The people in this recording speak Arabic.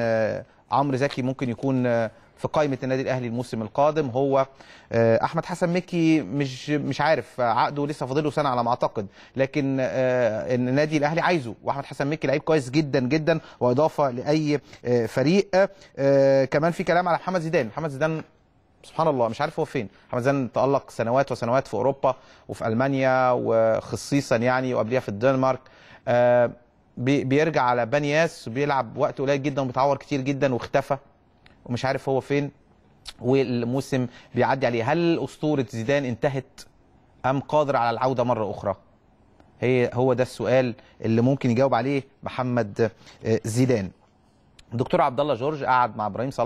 آه، عمرو زكي ممكن يكون آه، في قائمه النادي الاهلي الموسم القادم هو آه، احمد حسن مكي مش مش عارف عقده لسه فاضله سنه على ما اعتقد لكن النادي الاهلي عايزه واحمد حسن مكي لعيب كويس جدا جدا واضافه لاي فريق كمان في كلام على محمد زيدان محمد زيدان سبحان الله مش عارف هو فين محمد زيدان تالق سنوات وسنوات في اوروبا وفي المانيا وخصيصا يعني وقبليها في الدنمارك بيرجع على بانياس بيلعب وقت قليل جدا وبيتعور كتير جدا واختفى ومش عارف هو فين والموسم بيعدي عليه هل اسطوره زيدان انتهت ام قادر على العوده مره اخرى هي هو ده السؤال اللي ممكن يجاوب عليه محمد آه، زيدان دكتور عبد الله جورج قعد مع ابراهيم صلاح